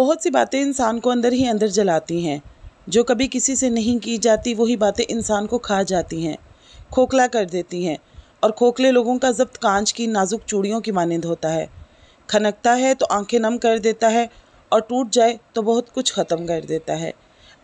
बहुत सी बातें इंसान को अंदर ही अंदर जलाती हैं जो कभी किसी से नहीं की जाती वही बातें इंसान को खा जाती हैं खोखला कर देती हैं और खोखले लोगों का जब्त कांच की नाजुक चूड़ियों की मानंद होता है खनकता है तो आंखें नम कर देता है और टूट जाए तो बहुत कुछ ख़त्म कर देता है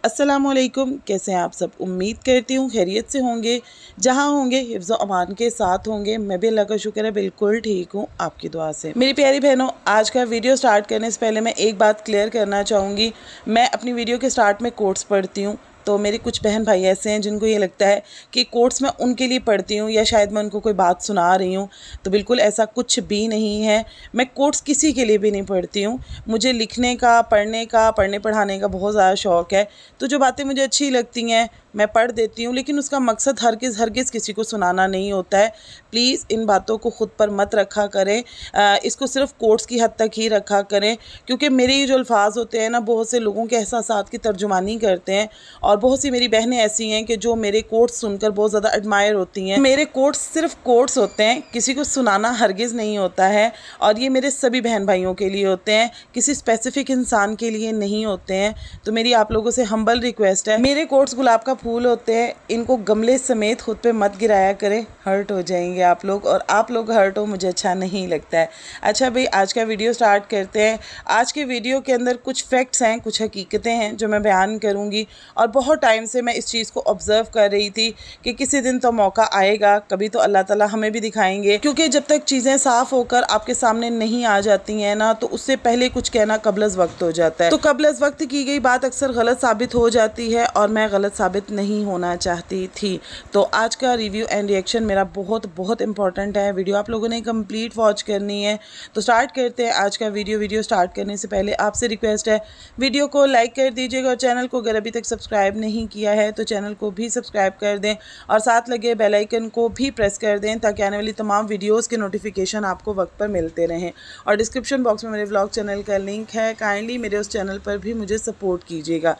असलकुम कैसे हैं आप सब उम्मीद करती हूँ खैरियत से होंगे जहाँ होंगे हिफ्ज़ अमान के साथ होंगे मैं भी अल्लाह का शुक्र है बिल्कुल ठीक हूँ आपकी दुआ से मेरी प्यारी बहनों आज का वीडियो स्टार्ट करने से पहले मैं एक बात क्लियर करना चाहूँगी मैं अपनी वीडियो के स्टार्ट में कोट्स पढ़ती हूँ तो मेरी कुछ बहन भाई ऐसे हैं जिनको ये लगता है कि कोर्ट्स मैं उनके लिए पढ़ती हूँ या शायद मैं उनको कोई बात सुना रही हूँ तो बिल्कुल ऐसा कुछ भी नहीं है मैं कोर्ट्स किसी के लिए भी नहीं पढ़ती हूँ मुझे लिखने का पढ़ने का पढ़ने पढ़ाने का बहुत ज़्यादा शौक़ है तो जो बातें मुझे अच्छी लगती हैं मैं पढ़ देती हूँ लेकिन उसका मकसद हर किस किसी को सुनाना नहीं होता है प्लीज़ इन बातों को ख़ुद पर मत रखा करें आ, इसको सिर्फ कोर्ट्स की हद तक ही रखा करें क्योंकि मेरे ये जो अल्फाज होते हैं ना बहुत से लोगों के एहसास की तर्जुमानी करते हैं और बहुत सी मेरी बहनें ऐसी हैं कि जो मेरे कोर्ट्स सुनकर बहुत ज़्यादा एडमायर होती हैं मेरे कोर्ट्स सिर्फ कोर्ट्स होते हैं किसी को सुनाना हरगिज़ नहीं होता है और ये मेरे सभी बहन भाइयों के लिए होते हैं किसी स्पेसिफिक इंसान के लिए नहीं होते हैं तो मेरी आप लोगों से हम्बल रिक्वेस्ट है मेरे कोर्ट्स गुलाब का फूल होते हैं इनको गमले समेत खुद पे मत गिराया करें हर्ट हो जाएंगे आप लोग और आप लोग हर्ट हो मुझे अच्छा नहीं लगता है अच्छा भाई आज का वीडियो स्टार्ट करते हैं आज के वीडियो के अंदर कुछ फैक्ट्स हैं कुछ हकीकतें हैं जो मैं बयान करूँगी और बहुत टाइम से मैं इस चीज़ को ऑब्ज़र्व कर रही थी कि किसी दिन तो मौका आएगा कभी तो अल्लाह ताली हमें भी दिखाएंगे क्योंकि जब तक चीज़ें साफ़ होकर आपके सामने नहीं आ जाती हैं ना तो उससे पहले कुछ कहना कबलज वक्त हो जाता है तो कबलज वक्त की गई बात अक्सर गलत साबित हो जाती है और मैं गलत साबित प्रभावित नहीं होना चाहती थी तो आज का रिव्यू एंड रिएक्शन मेरा बहुत बहुत इंपॉर्टेंट है वीडियो आप लोगों ने कंप्लीट वॉच करनी है तो स्टार्ट करते हैं आज का वीडियो वीडियो स्टार्ट करने से पहले आपसे रिक्वेस्ट है वीडियो को लाइक कर दीजिएगा और चैनल को अगर अभी तक सब्सक्राइब नहीं किया है तो चैनल को भी सब्सक्राइब कर दें और साथ लगे बेलाइकन को भी प्रेस कर दें ताकि आने वाली तमाम वीडियोज़ के नोटिफिकेशन आपको वक्त पर मिलते रहें और डिस्क्रिप्शन बॉक्स में मेरे ब्लॉग चैनल का लिंक है काइंडली मेरे उस चैनल पर भी मुझे सपोर्ट कीजिएगा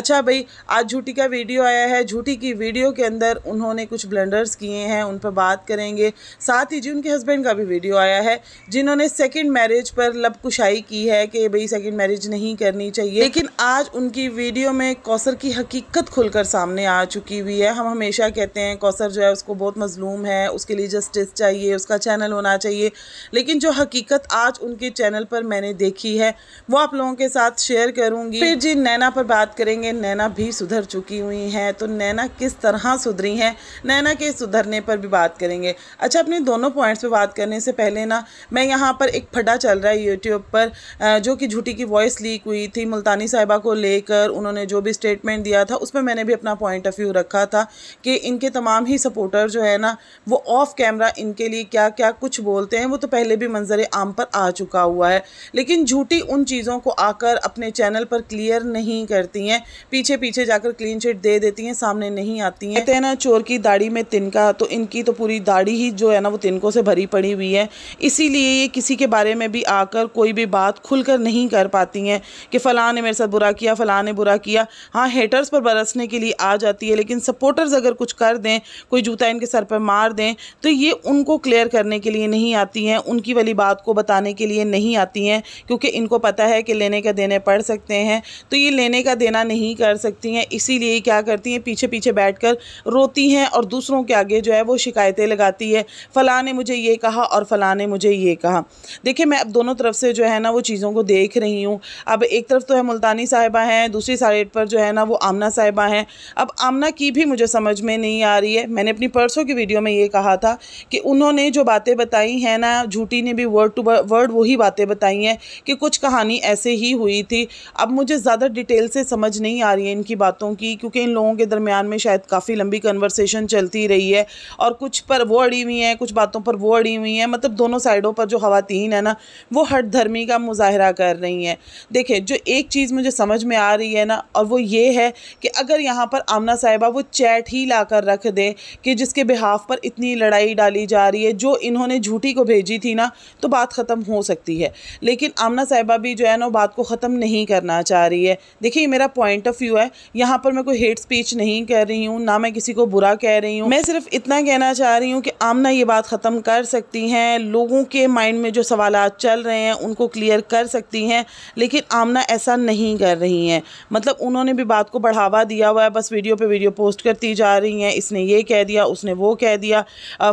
अच्छा भाई आज झूठी का वीडियो करवाया है झूठी की वीडियो के अंदर उन्होंने कुछ ब्लेंडर्स किए हैं उन पर बात करेंगे साथ ही जी उनके हस्बैंड का भी वीडियो आया है जिन्होंने सेकेंड मैरिज पर लबकुशाई की है कि भाई सेकेंड मैरिज नहीं करनी चाहिए लेकिन आज उनकी वीडियो में कौसर की हकीकत खुलकर सामने आ चुकी हुई है हम हमेशा कहते हैं कौसर जो है उसको बहुत मजलूम है उसके लिए जस्टिस चाहिए उसका चैनल होना चाहिए लेकिन जो हकीकत आज उनके चैनल पर मैंने देखी है वो आप लोगों के साथ शेयर करूंगी फिर जी नैना पर बात करेंगे नैना भी सुधर चुकी हुई हैं है तो नैना किस तरह सुधरी हैं नैना के सुधरने पर भी बात करेंगे अच्छा अपने दोनों पॉइंट्स पर बात करने से पहले ना मैं यहाँ पर एक फटा चल रहा है यूट्यूब पर जो कि झूठी की वॉइस लीक हुई थी मुल्तानी साहिबा को लेकर उन्होंने जो भी स्टेटमेंट दिया था उस पर मैंने भी अपना पॉइंट ऑफ व्यू रखा था कि इनके तमाम ही सपोर्टर जो है ना वो ऑफ कैमरा इनके लिए क्या क्या कुछ बोलते हैं वो तो पहले भी मंजर आम पर आ चुका हुआ है लेकिन झूठी उन चीज़ों को आकर अपने चैनल पर क्लियर नहीं करती हैं पीछे पीछे जाकर क्लीन चिट दे देती देती हैं सामने नहीं आती हैं कहते हैं ना चोर की दाढ़ी में तिनका तो इनकी तो पूरी दाढ़ी ही जो है ना वो तिनकों से भरी पड़ी हुई है इसीलिए ये किसी के बारे में भी आकर कोई भी बात खुलकर नहीं कर पाती हैं कि फ़लाँ ने मेरे साथ बुरा किया फ़लाँ ने बुरा किया हाँ हेटर्स पर बरसने के लिए आ जाती है लेकिन सपोर्टर्स अगर कुछ कर दें कोई जूता इनके सर पर मार दें तो ये उनको क्लियर करने के लिए नहीं आती हैं उनकी वाली बात को बताने के लिए नहीं आती हैं क्योंकि इनको पता है कि लेने का देने पड़ सकते हैं तो ये लेने का देना नहीं कर सकती हैं इसीलिए क्या करती करती हैं पीछे पीछे बैठकर रोती हैं और दूसरों के आगे जो है वो शिकायतें लगाती है फ़लाँ ने मुझे ये कहा और फ़लाँ ने मुझे ये कहा देखिए मैं अब दोनों तरफ से जो है ना वो चीज़ों को देख रही हूँ अब एक तरफ तो है मुल्तानी साहिबा हैं दूसरी साइड पर जो है ना वो आमना साहिबा हैं अब आमना की भी मुझे समझ में नहीं आ रही है मैंने अपनी परसों की वीडियो में ये कहा था कि उन्होंने जो बातें बताई हैं ना झूठी ने भी वर्ड टू वर्ड वही बातें बताई हैं कि कुछ कहानी ऐसे ही हुई थी अब मुझे ज़्यादा डिटेल से समझ नहीं आ रही है इनकी बातों की क्योंकि इन लोगों लोगों के दरमियान में शायद काफ़ी लंबी कन्वर्सेशन चलती रही है और कुछ पर वो अड़ी हुई हैं कुछ बातों पर वो अड़ी हुई हैं मतलब दोनों साइडों पर जो खातन है ना वो हट धर्मी का मुजाहरा कर रही हैं देखिए जो एक चीज़ मुझे समझ में आ रही है ना और वो ये है कि अगर यहाँ पर आमना साहिबा वो चैट ही ला कर रख दे कि जिसके बिहाफ पर इतनी लड़ाई डाली जा रही है जो इन्होंने झूठी को भेजी थी ना तो बात ख़त्म हो सकती है लेकिन आमना साहिबा भी जो है ना बात को ख़त्म नहीं करना चाह रही है देखिए मेरा पॉइंट ऑफ व्यू है यहाँ पर मैं कोई हेट स्पीच स्पीच नहीं कर रही हूँ ना मैं किसी को बुरा कह रही हूँ मैं सिर्फ इतना कहना चाह रही हूँ कि आमना ये बात ख़त्म कर सकती हैं लोगों के माइंड में जो सवाल चल रहे हैं उनको क्लियर कर सकती हैं लेकिन आमना ऐसा नहीं कर रही हैं मतलब उन्होंने भी बात को बढ़ावा दिया हुआ है बस वीडियो पर वीडियो पोस्ट करती जा रही हैं इसने ये कह दिया उसने वो कह दिया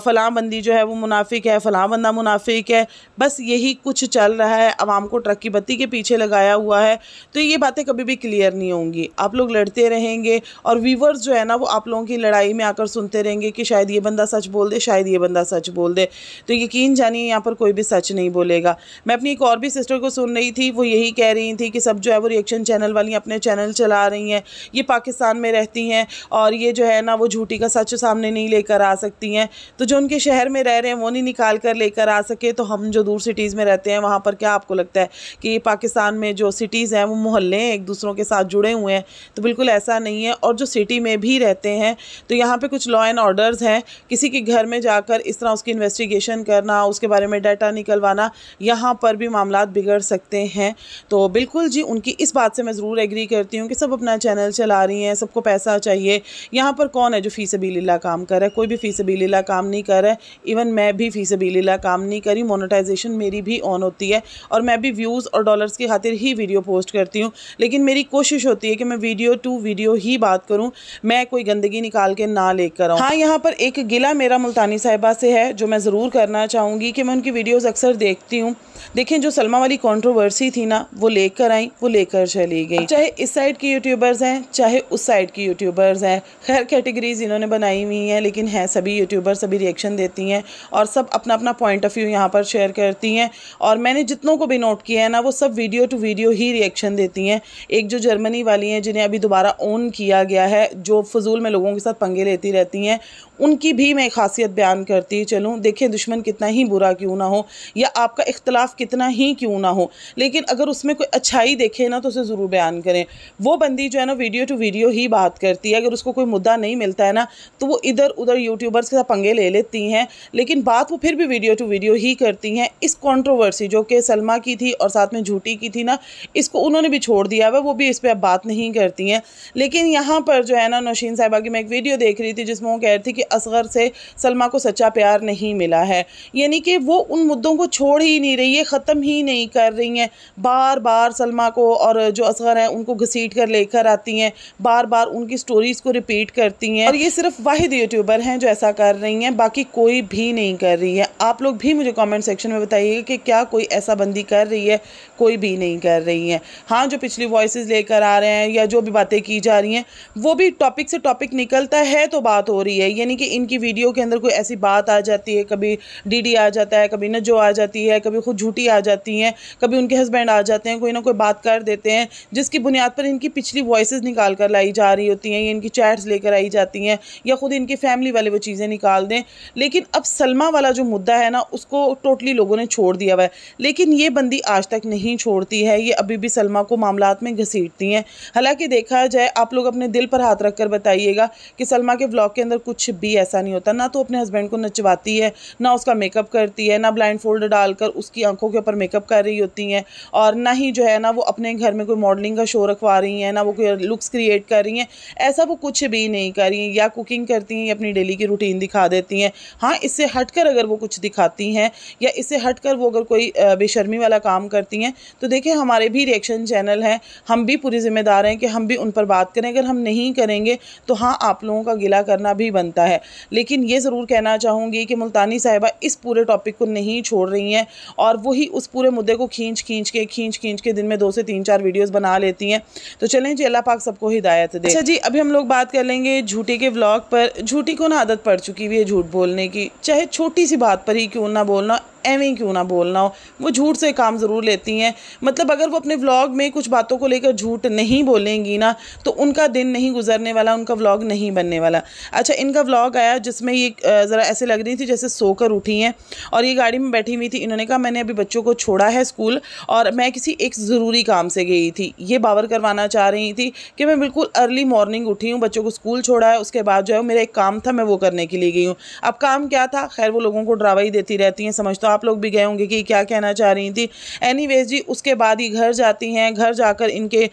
फ़लाँ बंदी जो है वो मुनाफिक है फ़लाँ बंदा मुनाफिक है बस यही कुछ चल रहा है आवाम को ट्रक की बत्ती के पीछे लगाया हुआ है तो ये बातें कभी भी क्लियर नहीं होंगी आप लोग लड़ते रहेंगे और और वीवर्स जो है ना वो आप लोगों की लड़ाई में आकर सुनते रहेंगे कि शायद ये बंदा सच बोल दे शायद ये बंदा सच बोल दे तो यकीन जानिए यहाँ पर कोई भी सच नहीं बोलेगा मैं अपनी एक और भी सिस्टर को सुन रही थी वो यही कह रही थी कि सब जो है वो रिएक्शन चैनल वाली अपने चैनल चला रही हैं ये पाकिस्तान में रहती हैं और ये जो है ना वो झूठी का सच सामने नहीं लेकर आ सकती हैं तो जो उनके शहर में रह रहे हैं वो नहीं निकाल कर लेकर आ सके तो हम जो दूर सिटीज़ में रहते हैं वहाँ पर क्या आपको लगता है कि ये पाकिस्तान में जो सिटीज़ हैं वो मोहल्ले हैं एक दूसरों के साथ जुड़े हुए हैं तो बिल्कुल ऐसा नहीं है और जो सिटी में भी रहते हैं तो यहाँ पे कुछ लॉ एंड ऑर्डर्स हैं किसी के घर में जाकर इस तरह उसकी इन्वेस्टिगेशन करना उसके बारे में डाटा निकलवाना यहाँ पर भी मामला बिगड़ सकते हैं तो बिल्कुल जी उनकी इस बात से मैं ज़रूर एग्री करती हूँ कि सब अपना चैनल चला रही हैं सबको पैसा चाहिए यहाँ पर कौन है जो फ़ीस अबीला काम कर रहा है कोई भी फ़ीस बिलीला काम नहीं कर रहा है इवन मैं भी फ़ीस बिलीला काम नहीं करी मोनोटाइजेशन मेरी भी ऑन होती है और मैं भी व्यूज़ और डॉलर्स की खातिर ही वीडियो पोस्ट करती हूँ लेकिन मेरी कोशिश होती है कि मैं वीडियो टू वीडियो ही बात करूँ मैं कोई गंदगी निकाल के ना लेकर आऊँ हाँ यहाँ पर एक गिला मेरा मुल्तानी साहिबा से है जो मैं ज़रूर करना चाहूँगी कि मैं उनकी वीडियोज़ अक्सर देखती हूँ देखें जो सलमा वाली कॉन्ट्रोवर्सी थी ना वो लेकर आई वो लेकर चली गई चाहे इस साइड की यूट्यूबर्स हैं चाहे उस साइड की यूट्यूबर्स हैं खैर कैटेगरीज इन्होंने बनाई हुई हैं लेकिन हैं सभी यूट्यूबर सभी रिएक्शन देती हैं और सब अपना अपना पॉइंट ऑफ व्यू यहाँ पर शेयर करती हैं और मैंने जितनों को भी नोट किया है ना वो सब वीडियो टू वीडियो ही रिएक्शन देती हैं एक जो जर्मनी वाली हैं जिन्हें अभी दोबारा ओन किया गया किया है जो फजूल में लोगों के साथ पंगे लेती रहती हैं उनकी भी मैं खासियत बयान करती चलूँ देखें दुश्मन कितना ही बुरा क्यों ना हो या आपका इख्तलाफ कितना ही क्यों ना हो लेकिन अगर उसमें कोई अच्छाई देखे ना तो उसे ज़रूर बयान करें वो बंदी जो है ना वीडियो टू वीडियो ही बात करती है अगर उसको कोई मुद्दा नहीं मिलता है ना तो वो इधर उधर यूट्यूबर्स के साथ पंगे ले लेती हैं लेकिन बात वो फिर भी वीडियो टू वीडियो ही करती हैं इस कॉन्ट्रोवर्सी जो कि सलमा की थी और साथ में झूठी की थी ना इसको उन्होंने भी छोड़ दिया हुआ वो भी इस पर अब बात नहीं करती हैं लेकिन यहाँ पर जो है ना नौशीन साहिबा की मैं एक वीडियो देख रही थी जिसमें वो कह रही थी कि असगर से सलमा को सच्चा प्यार नहीं मिला है यानी कि वो उन मुद्दों को छोड़ ही नहीं रही है ख़त्म ही नहीं कर रही हैं बार बार सलमा को और जो असगर हैं उनको घसीट कर लेकर आती हैं बार बार उनकी स्टोरीज़ को रिपीट करती हैं और ये सिर्फ वाहिद यूट्यूबर हैं जो ऐसा कर रही हैं बाकी कोई भी नहीं कर रही है आप लोग भी मुझे कॉमेंट सेक्शन में बताइए कि क्या कोई ऐसा बंदी कर रही है कोई भी नहीं कर रही है हाँ जो पिछली वॉइस लेकर आ रहे हैं या जो भी बातें की जा रही हैं वो भी टॉपिक से टॉपिक निकलता है तो बात हो रही है यानी कि इनकी वीडियो के अंदर कोई ऐसी बात आ जाती है कभी डीडी आ जाता है कभी नजो आ जाती है कभी खुद झूठी आ जाती हैं कभी उनके हस्बैंड आ जाते हैं कोई ना कोई बात कर देते हैं जिसकी बुनियाद पर इनकी पिछली वॉइस निकाल कर लाई जा रही होती हैं या इनकी चैट्स लेकर आई जाती हैं या खुद इनकी फैमिली वाले वो चीज़ें निकाल दें लेकिन अब सलमा वाला जो मुद्दा है ना उसको टोटली लोगों ने छोड़ दिया हुआ है लेकिन ये बंदी आज तक नहीं छोड़ती है ये अभी भी सलमा को मामला में घसीटती हैं हालांकि देखा जाए आप लोग अपने दिल पर हाथ रख कर बताइएगा कि सलमा के ब्लॉग के अंदर कुछ भी कभी ऐसा नहीं होता ना तो अपने हस्बैंड को नचवाती है ना उसका मेकअप करती है ना ब्लाइंड फोल्ड डालकर उसकी आंखों के ऊपर मेकअप कर रही होती हैं और ना ही जो है ना वो अपने घर में कोई मॉडलिंग का शो रखवा रही हैं ना वो कोई लुक्स क्रिएट कर रही हैं ऐसा वो कुछ भी नहीं कर रही या कुकिंग करती हैं अपनी डेली की रूटीन दिखा देती हैं हाँ इससे हट अगर वो कुछ दिखाती हैं या इससे हट वो अगर कोई बेशर्मी वाला काम करती हैं तो देखिए हमारे भी रिएक्शन चैनल हैं हम भी पूरी ज़िम्मेदार हैं कि हम भी उन पर बात करें अगर हम नहीं करेंगे तो हाँ आप लोगों का गिला करना भी बनता है है लेकिन ये ज़रूर कहना चाहूँगी कि मुल्तानी साहिबा इस पूरे टॉपिक को नहीं छोड़ रही हैं और वही उस पूरे मुद्दे को खींच खींच के खींच खींच के दिन में दो से तीन चार वीडियोज़ बना लेती हैं तो चलें जी अल्लाह पाक सबको हिदायत दे अच्छा जी अभी हम लोग बात कर लेंगे झूठी के ब्लॉग पर झूठी को ना आदत पड़ चुकी हुई है झूठ बोलने की चाहे छोटी सी बात पर ही क्यों ना बोलना एवें क्यों ना बोलना हो वो झूठ से काम ज़रूर लेती हैं मतलब अगर वो अपने व्लॉग में कुछ बातों को लेकर झूठ नहीं बोलेंगी ना तो उनका दिन नहीं गुजरने वाला उनका व्लॉग नहीं बनने वाला अच्छा इनका व्लॉग आया जिसमें ये ज़रा ऐसे लग रही थी जैसे सोकर उठी हैं और ये गाड़ी में बैठी हुई थी इन्होंने कहा मैंने अभी बच्चों को छोड़ा है स्कूल और मैं किसी एक ज़रूरी काम से गई थी ये बावर करवाना चाह रही थी कि मैं बिल्कुल अर्ली मॉर्निंग उठी हूँ बच्चों को स्कूल छोड़ा है उसके बाद जो है मेरा एक काम था मैं वो करने के लिए गई हूँ अब काम क्या था खैर वो लोगों को ड्रावा ही देती रहती हैं समझता तो आप लोग भी गए होंगे कि क्या कहना चाह रही थी एनी जी उसके बाद ही घर जाती हैं घर जाकर इनके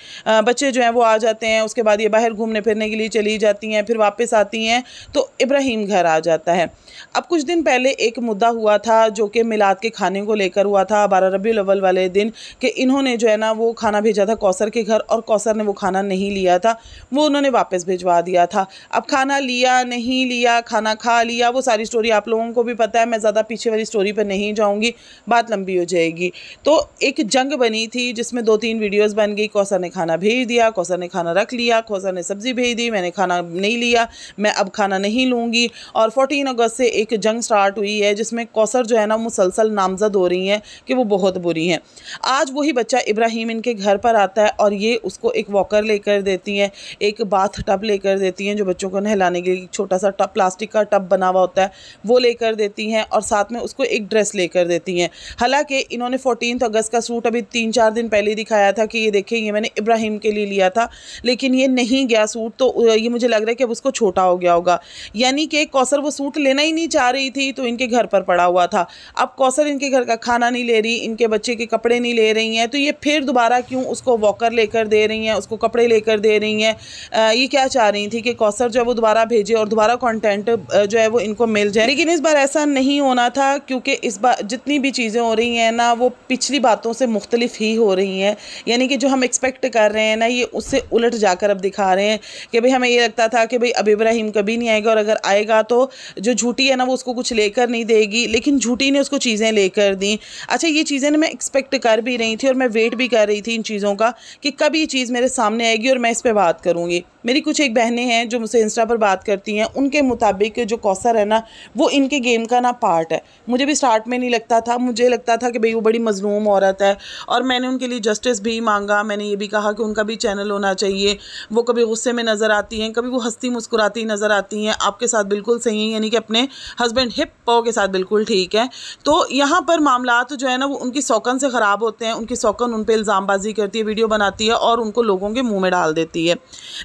बच्चे जो हैं वो आ जाते हैं उसके बाद ये बाहर घूमने फिरने के लिए चली जाती हैं फिर वापस आती हैं तो इब्राहिम घर आ जाता है अब कुछ दिन पहले एक मुद्दा हुआ था जो कि मिलाद के खाने को लेकर हुआ था बारह रबी अवल वाले दिन कि इन्होंने जो है ना वो खाना भेजा था कौसर के घर और कौसर ने वो खाना नहीं लिया था वो उन्होंने वापस भिजवा दिया था अब खाना लिया नहीं लिया खाना खा लिया वो सारी स्टोरी आप लोगों को भी पता है मैं ज़्यादा पीछे वाली स्टोरी पर नहीं नहीं जाऊँगी बात लंबी हो जाएगी तो एक जंग बनी थी जिसमें दो तीन वीडियोस बन गई कौसा ने खाना भेज दिया कौसा ने खाना रख लिया कौसा ने सब्ज़ी भेज दी मैंने खाना नहीं लिया मैं अब खाना नहीं लूँगी और फोर्टीन अगस्त से एक जंग स्टार्ट हुई है जिसमें कौसर जो है ना मुसलसल नामजद हो रही हैं कि वो बहुत बुरी हैं आज वही बच्चा इब्राहिम इनके घर पर आता है और ये उसको एक वॉकर लेकर देती हैं एक बाथ टब लेकर देती हैं जो बच्चों को नहलाने के लिए छोटा सा टब प्लास्टिक का टब बना हुआ होता है वो लेकर देती हैं और साथ में उसको एक ड्रेस लेकर देती हैं हालांकि इन्होंने फोर्टीन अगस्त का सूट अभी तीन चार दिन पहले दिखाया था कि ये देखिए ये मैंने इब्राहिम के लिए लिया था लेकिन ये नहीं गया सूट तो ये मुझे लग रहा है कि अब उसको छोटा हो गया होगा यानी कि कौसर वो सूट लेना ही नहीं चाह रही थी तो इनके घर पर पड़ा हुआ था अब कौसर इनके घर का खाना नहीं ले रही इनके बच्चे के कपड़े नहीं ले रही हैं तो ये फिर दोबारा क्यों उसको वॉकर लेकर दे रही हैं उसको कपड़े लेकर दे रही हैं ये क्या चाह रही थी कि कौसर जो है वो दोबारा भेजे और दोबारा कॉन्टेंट जो है वो इनको मिल जाए लेकिन इस बार ऐसा नहीं होना था क्योंकि इस जितनी भी चीज़ें हो रही हैं ना वो पिछली बातों से मुख्तलिफ ही हो रही हैं यानी कि जो हम एक्सपेक्ट कर रहे हैं ना ये उससे उलट जाकर अब दिखा रहे हैं कि भाई हमें ये लगता था कि भाई अब इब्राहिम कभी नहीं आएगा और अगर आएगा तो जो झूठी है ना वो उसको कुछ लेकर नहीं देगी लेकिन झूठी ने उसको चीज़ें लेकर दी अच्छा ये चीज़ें ना मैं एक्सपेक्ट कर भी रही थी और मैं वेट भी कर रही थी इन चीज़ों का कि कब ये चीज़ मेरे सामने आएगी और मैं इस पर बात करूँगी मेरी कुछ एक बहनें हैं जो मुझसे इंस्टा पर बात करती हैं उनके मुताबिक जो कौसर है ना वो इनके गेम का ना पार्ट है मुझे भी स्टार्ट में में नहीं लगता था मुझे लगता था कि भाई वो बड़ी मजलूम औरत है और मैंने उनके लिए जस्टिस भी मांगा मैंने ये भी कहा कि उनका भी चैनल होना चाहिए वो कभी गुस्से में नज़र आती हैं कभी वो हंसती मुस्कुराती नज़र आती हैं आपके साथ बिल्कुल सही हैं यानी कि अपने हस्बैंड हिप पाओ के साथ बिल्कुल ठीक है तो यहाँ पर मामला जो है ना वो उनकी सौकन से ख़राब होते हैं उनकी सौकन उन पर इल्ज़ामबाजी करती है वीडियो बनाती है और उनको लोगों के मुँह में डाल देती है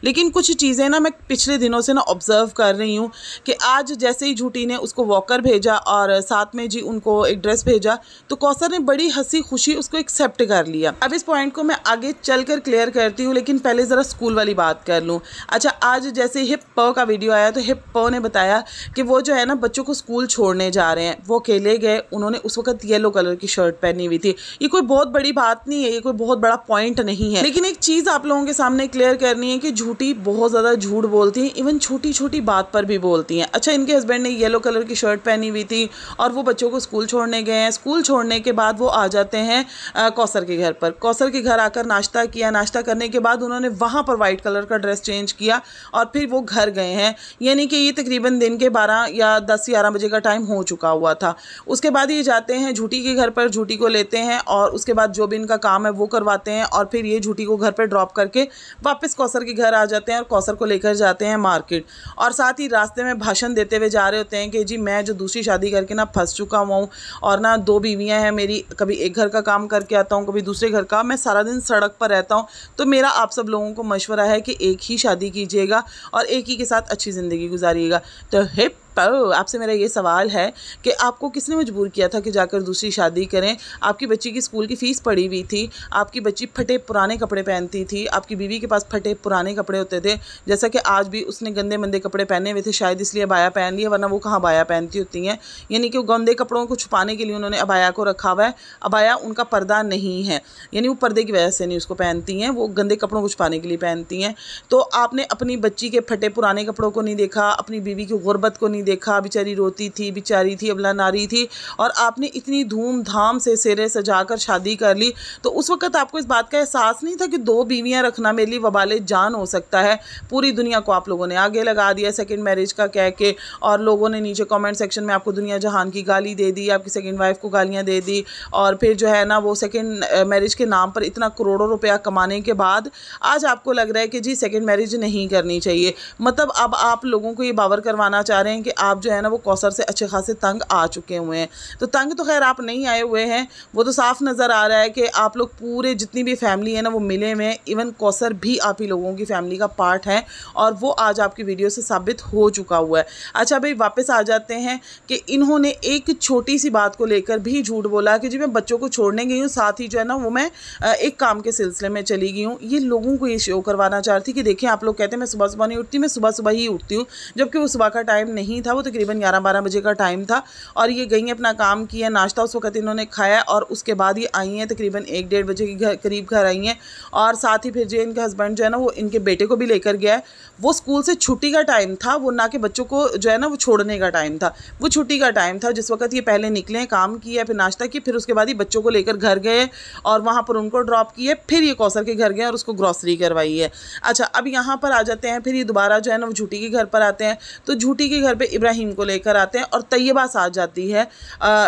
लेकिन कुछ चीज़ें ना मैं पिछले दिनों से ना ऑब्ज़र्व कर रही हूँ कि आज जैसे ही झूठी ने उसको वॉकर भेजा और साथ में जी उनको एक ड्रेस भेजा तो कौसर ने बड़ी हंसी खुशी उसको एक्सेप्ट कर लिया अब इस पॉइंट को मैं आगे चल कर क्लियर करती हूँ लेकिन पहले ज़रा स्कूल वाली बात कर लूँ अच्छा आज जैसे हिप पो का वीडियो आया तो हिप पो ने बताया कि वो जो है ना बच्चों को स्कूल छोड़ने जा रहे हैं वो अकेले गए उन्होंने उस वक्त येलो कलर की शर्ट पहनी हुई थी ये कोई बहुत बड़ी बात नहीं है ये कोई बहुत बड़ा पॉइंट नहीं है लेकिन एक चीज़ आप लोगों के सामने क्लियर करनी है कि झूठी बहुत ज़्यादा झूठ बोलती हैं इवन छोटी छोटी बात पर भी बोलती हैं अच्छा इनके हस्बैंड ने येलो कलर की शर्ट पहनी हुई थी और वो बच्चों को स्कूल छोड़ने गए हैं स्कूल छोड़ने के बाद वो आ जाते हैं कौसर के घर पर कौसर के घर आकर नाश्ता किया नाश्ता करने के बाद उन्होंने वहाँ पर वाइट कलर का ड्रेस चेंज किया और फिर वो घर गए हैं यानी कि ये तकरीबन दिन के बारह या दस ग्यारह बजे का टाइम हो चुका हुआ था उसके बाद ये जाते हैं झूठी के घर पर झूठी को लेते हैं और उसके बाद जो भी इनका काम है वो करवाते हैं और फिर ये झूठी को घर पर ड्रॉप करके वापस कौसर के घर आ जाते हैं और कौसर को लेकर जाते हैं मार्केट और साथ ही रास्ते में भाषण देते हुए जा रहे होते हैं कि जी मैं जो दूसरी शादी करके ना फंस चुका हुआ हूँ और ना दो बीवियाँ हैं मेरी कभी एक घर का काम करके आता हूँ कभी दूसरे घर का मैं सारा दिन सड़क पर रहता हूँ तो मेरा आप सब लोगों को मशवरा है कि एक ही शादी कीजिएगा और एक ही के साथ अच्छी ज़िंदगी गुजारिएगा तो हिप पर आपसे मेरा ये सवाल है कि आपको किसने मजबूर किया था कि जाकर दूसरी शादी करें आपकी बच्ची की स्कूल की फ़ीस पड़ी हुई थी आपकी बच्ची फटे पुराने कपड़े पहनती थी आपकी बीवी के पास फटे पुराने कपड़े होते थे जैसा कि आज भी उसने गंदे मंदे कपड़े पहने हुए थे शायद इसलिए अबाया पहन लिया वरना वो कहाँ अबाया पहनती होती हैं यानी कि वो गंदे कपड़ों को छुपाने के लिए उन्होंने अबाया को रखा हुआ है अबाया उनका पर्दा नहीं है यानी वो पर्दे की वजह से नहीं उसको पहनती हैं वो गंदे कपड़ों को छुपाने के लिए पहनती हैं तो आपने अपनी बच्ची के फटे पुराने कपड़ों को नहीं देखा अपनी बीवी की गुर्बत को नहीं देखा बेचारी रोती थी बेचारी थी अबला नारी थी और आपने इतनी धूमधाम से सिरे सजा कर शादी कर ली तो उस वक्त आपको इस बात का एहसास नहीं था कि दो बीवियाँ रखना मेरे लिए वबाल जान हो सकता है पूरी दुनिया को आप लोगों ने आगे लगा दिया सेकेंड मैरिज का कह के और लोगों ने नीचे कॉमेंट सेक्शन में आपको दुनिया जहान की गाली दे दी आपकी सेकेंड वाइफ को गालियाँ दे दी और फिर जो है ना वो सेकेंड मैरिज के नाम पर इतना करोड़ों रुपया कमाने के बाद आज आपको लग रहा है कि जी सेकेंड मैरिज नहीं करनी चाहिए मतलब अब आप लोगों को ये बावर करवाना चाह रहे हैं कि कि आप जो है ना वो कौसर से अच्छे खासे तंग आ चुके हुए हैं तो तंग तो खैर आप नहीं आए हुए हैं वो तो साफ़ नज़र आ रहा है कि आप लोग पूरे जितनी भी फैमिली है ना वो मिले हुए हैं इवन कौसर भी आप ही लोगों की फैमिली का पार्ट है और वो आज आपकी वीडियो से साबित हो चुका हुआ है अच्छा भाई वापस आ जाते हैं कि इन्होंने एक छोटी सी बात को लेकर भी झूठ बोला कि जी मैं बच्चों को छोड़ने गई हूँ साथ ही जो है ना वो मैं एक काम के सिलसिले में चली गई हूँ ये लोगों को ये शो करवाना चाहती कि देखें आप लोग कहते हैं मैं सुबह सुबह नहीं उठती मैं सुबह सुबह ही उठती हूँ जबकि वो सुबह का टाइम नहीं नहीं था वो तकरीबन ग्यारह बारह बजे का टाइम था और ये गई अपना काम किया नाश्ता उस वक्त इन्होंने खाया और उसके बाद ये आई हैं तकरीबन एक डेढ़ बजे के घर करीब घर आई हैं और साथ ही फिर जो इनके हस्बैंड जो है ना वो इनके बेटे को भी लेकर गया है वो स्कूल से छुट्टी का टाइम था वो ना कि बच्चों को जो है ना वो छोड़ने का टाइम था वो छुट्टी का टाइम था जिस वक्त ये पहले निकले काम किया फिर नाश्ता किया फिर उसके बाद ही बच्चों को लेकर घर गए और वहाँ पर उनको ड्रॉप किए फिर ये कौसर के घर गए और उसको ग्रॉसरी करवाई है अच्छा अब यहाँ पर आ जाते हैं फिर ये दोबारा जो है ना वो झूठी के घर पर आते हैं तो झूठी के घर पर इब्राहिम को लेकर आते हैं और तैयबा आ जाती है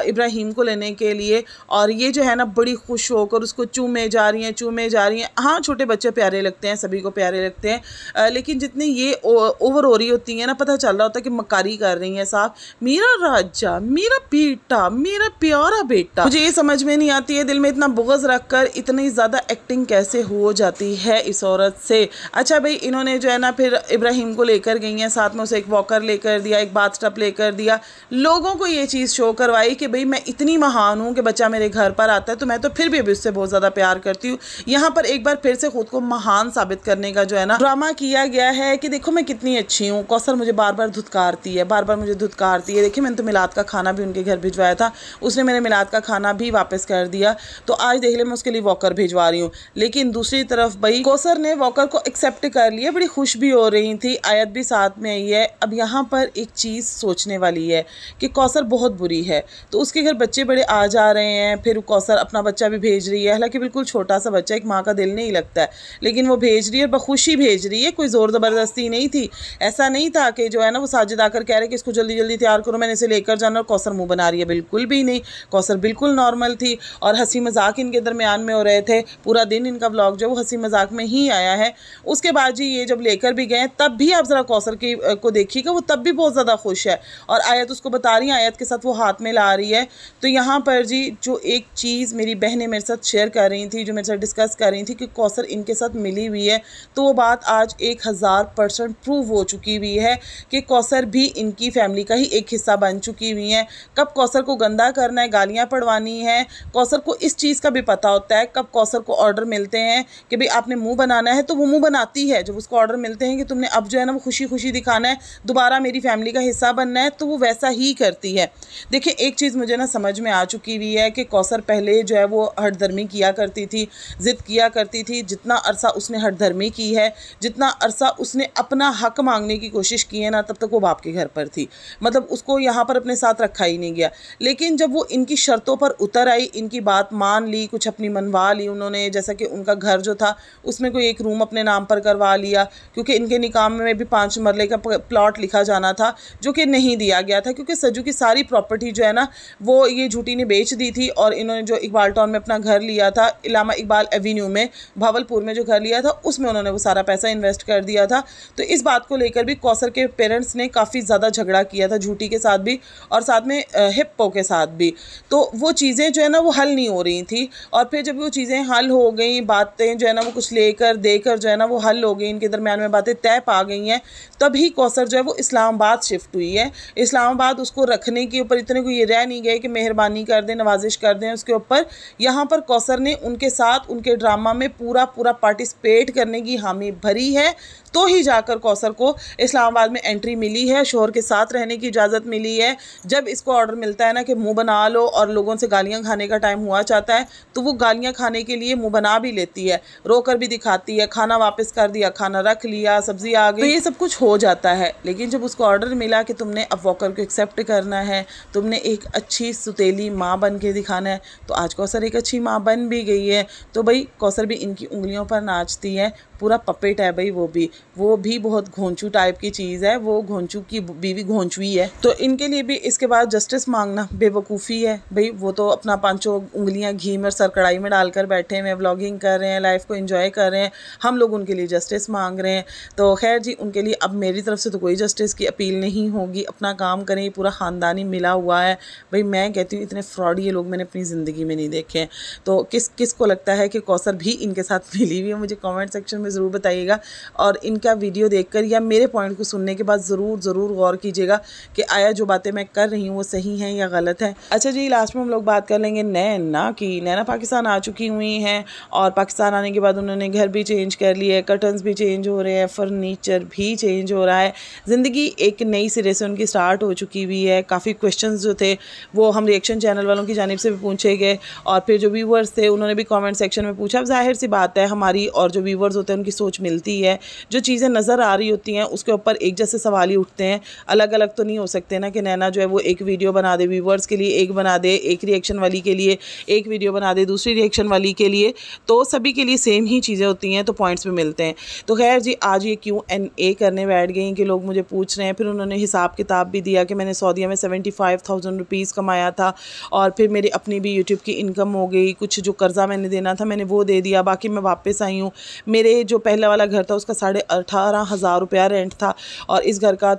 इब्राहिम को लेने के लिए और ये जो है ना बड़ी खुश होकर उसको चूमे जा रही हैं चूमे जा रही हैं हाँ छोटे बच्चे प्यारे लगते हैं सभी को प्यारे लगते हैं लेकिन जितनी ये ओवर हो रही होती हैं ना पता चल रहा होता है कि मकारी कर रही हैं साफ मेरा राजा मेरा बेटा मेरा प्यारा बेटा मुझे ये समझ में नहीं आती है दिल में इतना बुगज रख कर इतनी ज़्यादा एक्टिंग कैसे हो जाती है इस औरत से अच्छा भाई इन्होंने जो है ना फिर इब्राहिम को लेकर गई हैं साथ में उसे एक वॉकर लेकर दिया एक एक बाथ टप लेकर दिया लोगों को ये चीज़ शो करवाई कि भाई मैं इतनी महान हूँ कि बच्चा मेरे घर पर आता है तो मैं तो फिर भी अभी उससे बहुत ज़्यादा प्यार करती हूँ यहाँ पर एक बार फिर से खुद को महान साबित करने का जो है ना ड्रामा किया गया है कि देखो मैं कितनी अच्छी हूँ कौसर मुझे बार बार धुतकारती है बार बार मुझे धुतकारती है देखिए मैंने तो मिलाद का खाना भी उनके घर भिजवाया था उसने मेरे मिलाद का खाना भी वापस कर दिया तो आज देख ले मैं उसके लिए वॉकर भिजवा रही हूँ लेकिन दूसरी तरफ भाई कौसर ने वॉकर को एक्सेप्ट कर लिया बड़ी खुश भी हो रही थी आयत भी साथ में आई है अब यहाँ पर एक चीज़ सोचने वाली है कि कौसर बहुत बुरी है तो उसके घर बच्चे बड़े आ जा रहे हैं फिर कौसर अपना बच्चा भी भेज रही है हालांकि बिल्कुल छोटा सा बच्चा एक माँ का दिल नहीं लगता है लेकिन वो भेज रही है और बखुशी भेज रही है कोई ज़ोर ज़बरदस्ती नहीं थी ऐसा नहीं था कि जो है ना वो साजिद आकर कह रहे कि इसको जल्दी जल्दी तैयार करो मैंने इसे लेकर जाना और कौसर मुँह बना रही है बिल्कुल भी नहीं कौसर बिल्कुल नॉर्मल थी और हंसी मजाक इनके दरमियान में हो रहे थे पूरा दिन इनका ब्लॉग जो वो हंसी मजाक में ही आया है उसके बाद जी ये जब लेकर भी गए तब भी आप ज़रा कौसर की को देखिएगा वो तब भी बहुत ज़्यादा ज़्यादा खुश है और आयत उसको बता रही है आयत के साथ वो हाथ में ला रही है तो यहाँ पर जी जो एक चीज़ मेरी बहनें मेरे साथ शेयर कर रही थी जो मेरे साथ डिस्कस कर रही थी कि कौसर इनके साथ मिली हुई है तो वो बात आज एक हज़ार परसेंट प्रूव हो चुकी हुई है कि कौसर भी इनकी फैमिली का ही एक हिस्सा बन चुकी हुई है कब कौसर को गंदा करना है गालियाँ पड़वानी है कौसर को इस चीज़ का भी पता होता है कब कौसर को ऑर्डर मिलते हैं कि भाई आपने मुंह बनाना है तो वो मुंह बनाती है जब उसको ऑर्डर मिलते हैं कि तुमने अब जो है ना वो खुशी खुशी दिखाना है दोबारा मेरी फैमिली का हिस्सा बनना है तो वो वैसा ही करती है देखिए एक चीज़ मुझे ना समझ में आ चुकी हुई है कि कौसर पहले जो है वो हटधर्मी किया करती थी ज़िद किया करती थी जितना अरसा उसने हटधर्मी की है जितना अरसा उसने अपना हक मांगने की कोशिश की है ना तब तक वो बाप के घर पर थी मतलब उसको यहाँ पर अपने साथ रखा ही नहीं गया लेकिन जब वो इनकी शर्तों पर उतर आई इनकी बात मान ली कुछ अपनी मनवा ली उन्होंने जैसा कि उनका घर जो था उसमें कोई एक रूम अपने नाम पर करवा लिया क्योंकि इनके निकाम में भी पाँच मरले का प्लॉट लिखा जाना था जो कि नहीं दिया गया था क्योंकि सज्जू की सारी प्रॉपर्टी जो है ना वो ये झूठी ने बेच दी थी और इन्होंने जो इकबाल टाउन में अपना घर लिया था इलामा इकबाल एवेन्यू में भावलपुर में जो घर लिया था उसमें उन्होंने वो सारा पैसा इन्वेस्ट कर दिया था तो इस बात को लेकर भी कौसर के पेरेंट्स ने काफ़ी ज़्यादा झगड़ा किया था झूठी के साथ भी और साथ में हिप्पो के साथ भी तो वो चीज़ें जो है ना वो हल नहीं हो रही थी और फिर जब वो चीज़ें हल हो गई बातें जो है ना वो कुछ लेकर देकर जो है ना वो हल हो गई इनके दरम्यान में बातें तय पा गई हैं तभी कौसर जो है वो इस्लामाबाद शिफ्ट हुई है इस्लामाबाद उसको रखने के ऊपर इतने को ये रह नहीं गए कि मेहरबानी कर दें नवाजिश कर दें उसके ऊपर यहाँ पर कौसर ने उनके साथ उनके ड्रामा में पूरा पूरा पार्टिसिपेट करने की हामी भरी है तो ही जाकर कौसर को इस्लामाबाद में एंट्री मिली है शोहर के साथ रहने की इजाज़त मिली है जब इसको ऑर्डर मिलता है ना कि मुँह बना लो और लोगों से गालियाँ खाने का टाइम हुआ चाहता है तो वो गालियाँ खाने के लिए मुँह बना भी लेती है रोकर भी दिखाती है खाना वापस कर दिया खाना रख लिया सब्जी आ गई तो ये सब कुछ हो जाता है लेकिन जब उसको ऑर्डर मिला कि तुमने अब वॉकर को एक्सेप्ट करना है तुमने एक अच्छी सुतीली माँ बन के दिखाना है तो आज कौसर एक अच्छी माँ बन भी गई है तो भाई कौसर भी इनकी उंगलियों पर नाचती है पूरा पपेट है भाई वो भी वो भी बहुत घोंचू टाइप की चीज़ है वो घोंचू की बीवी घोंचू ही है तो इनके लिए भी इसके बाद जस्टिस मांगना बेवकूफ़ी है भाई वो तो अपना पांचों उंगलियां घी में सर कढ़ाई में डालकर बैठे हुए व्लॉगिंग कर रहे हैं लाइफ को इन्जॉय कर रहे हैं हम लोग उनके लिए जस्टिस मांग रहे हैं तो खैर जी उनके लिए अब मेरी तरफ से तो कोई जस्टिस की अपील नहीं होगी अपना काम करें पूरा ख़ानदानी मिला हुआ है भाई मैं कहती हूँ इतने फ्रॉड ये लोग मैंने अपनी ज़िंदगी में नहीं देखे तो किस किस को लगता है कि कौसर भी इनके साथ मिली हुई है मुझे कॉमेंट सेक्शन में ज़रूर बताइएगा और इनका वीडियो देखकर या मेरे पॉइंट को सुनने के बाद ज़रूर ज़रूर गौर कीजिएगा कि आया जो बातें मैं कर रही हूँ वो सही हैं या गलत है अच्छा जी लास्ट में हम लोग बात कर लेंगे नैना की नैना पाकिस्तान आ चुकी हुई हैं और पाकिस्तान आने के बाद उन्होंने घर भी चेंज कर लिए कर्टन्स भी चेंज हो रहे हैं फर्नीचर भी चेंज हो रहा है ज़िंदगी एक नई सिरे से उनकी स्टार्ट हो चुकी हुई है काफ़ी क्वेश्चन जो थे वो हम रिएक्शन चैनल वालों की जानब से भी पूछे गए और फिर जो व्यूवर्स थे उन्होंने भी कॉमेंट सेक्शन में पूछा अब जाहिर सी बात है हमारी और जो व्यूवर्स होते हैं की सोच मिलती है जो चीज़ें नज़र आ रही होती हैं उसके ऊपर एक जैसे सवाल ही उठते हैं अलग अलग तो नहीं हो सकते ना कि नैना जो है वो एक वीडियो बना दे व्यूवर्स के लिए एक बना दे एक रिएक्शन वाली के लिए एक वीडियो बना दे दूसरी रिएक्शन वाली के लिए तो सभी के लिए सेम ही चीज़ें होती हैं तो पॉइंट्स भी मिलते हैं तो खैर जी आज ये क्यों एन ए करने बैठ गई कि लोग मुझे पूछ रहे हैं फिर उन्होंने हिसाब किताब भी दिया कि मैंने सऊदीया में सेवेंटी फाइव थाउजेंड रुपीज़ कमाया था और फिर मेरी अपनी भी यूट्यूब की इनकम हो गई कुछ जो कर्ज़ा मैंने देना था मैंने वो दे दिया बाकी मैं वापस आई हूँ मेरे जो पहले वाला घर था उसका साढ़े अठारह हज़ार रुपया रेंट था और इस घर का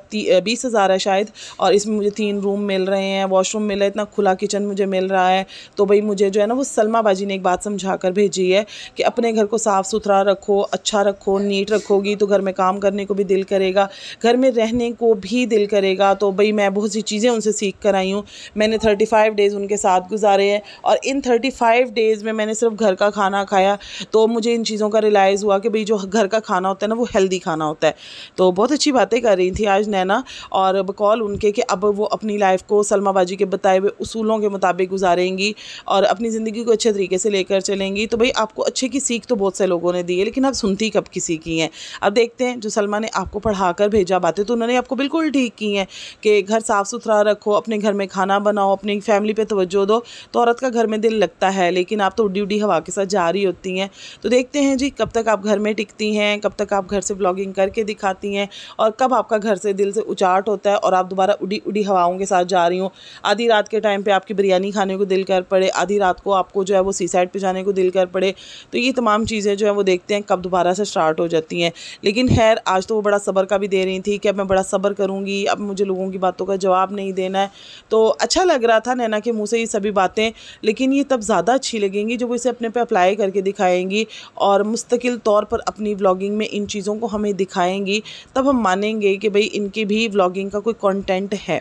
बीस हज़ार है शायद और इसमें मुझे तीन रूम मिल रहे हैं वॉशरूम मिला इतना खुला किचन मुझे मिल रहा है तो भाई मुझे जो है ना वो सलमा बाजी ने एक बात समझा कर भेजी है कि अपने घर को साफ़ सुथरा रखो अच्छा रखो नीट रखोगी तो घर में काम करने को भी दिल करेगा घर में रहने को भी दिल करेगा तो भाई मैं बहुत सी चीज़ें उनसे सीख कर आई हूँ मैंने थर्टी फाइव डेज़ उनके साथ गुजारे हैं और इन थर्टी फाइव डेज़ में मैंने सिर्फ घर का खाना खाया तो मुझे इन चीज़ों का रिलाइज़ हुआ कि कोई जो घर का खाना होता है ना वो हेल्दी खाना होता है तो बहुत अच्छी बातें कर रही थी आज नैना और बकौल उनके कि अब वो अपनी लाइफ को सलमा बाजी के बताए हुए उसूलों के मुताबिक गुजारेंगी और अपनी ज़िंदगी को अच्छे तरीके से लेकर चलेंगी तो भाई आपको अच्छे की सीख तो बहुत से लोगों ने दी है लेकिन आप सुनती कब किसी की हैं अब देखते हैं जो सलमा ने आपको पढ़ा कर भेजा बातें तो उन्होंने आपको बिल्कुल ठीक की हैं कि घर साफ़ सुथरा रखो अपने घर में खाना बनाओ अपनी फैमिली पर तोज्जो दो तो औरत का घर में दिल लगता है लेकिन आप तो उड्डी उड्डी हवा के साथ जा रही होती हैं तो देखते हैं जी कब तक आप घर में टिकती हैं कब तक आप घर से ब्लॉगिंग करके दिखाती हैं और कब आपका घर से दिल से उचाट होता है और आप दोबारा उड़ी उड़ी हवाओं के साथ जा रही हो आधी रात के टाइम पर आपकी बिरयानी खाने को दिल कर पड़े आधी रात को आपको जो है वो सी साइड पर जाने को दिल कर पड़े तो ये तमाम चीज़ें जो है वो देखते हैं कब दोबारा से स्टार्ट हो जाती हैं लेकिन खैर आज तो वो बड़ा सब्र का भी दे रही थी कि अब मैं बड़ा सब्र करूँगी अब मुझे लोगों की बातों का जवाब नहीं देना है तो अच्छा लग रहा था नैना के मुँह से ये सभी बातें लेकिन ये तब ज़्यादा अच्छी लगेंगी जब वो इसे अपने पर अप्लाई करके दिखाएंगी और मुस्तकिल तौर पर अपनी व्लॉगिंग में इन चीज़ों को हमें दिखाएंगी तब हम मानेंगे कि भाई इनकी भी व्लॉगिंग का कोई कंटेंट है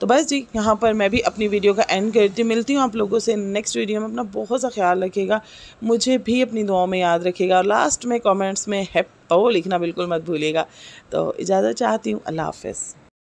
तो बस जी यहाँ पर मैं भी अपनी वीडियो का एंड करती हूँ मिलती हूँ आप लोगों से नेक्स्ट वीडियो में अपना बहुत सा ख्याल रखेगा मुझे भी अपनी दुआओं में याद रखेगा और लास्ट में कॉमेंट्स में हैप्पो लिखना बिल्कुल मत भूलिएगा तो इजाज़त चाहती हूँ अल्लाह हाफिज़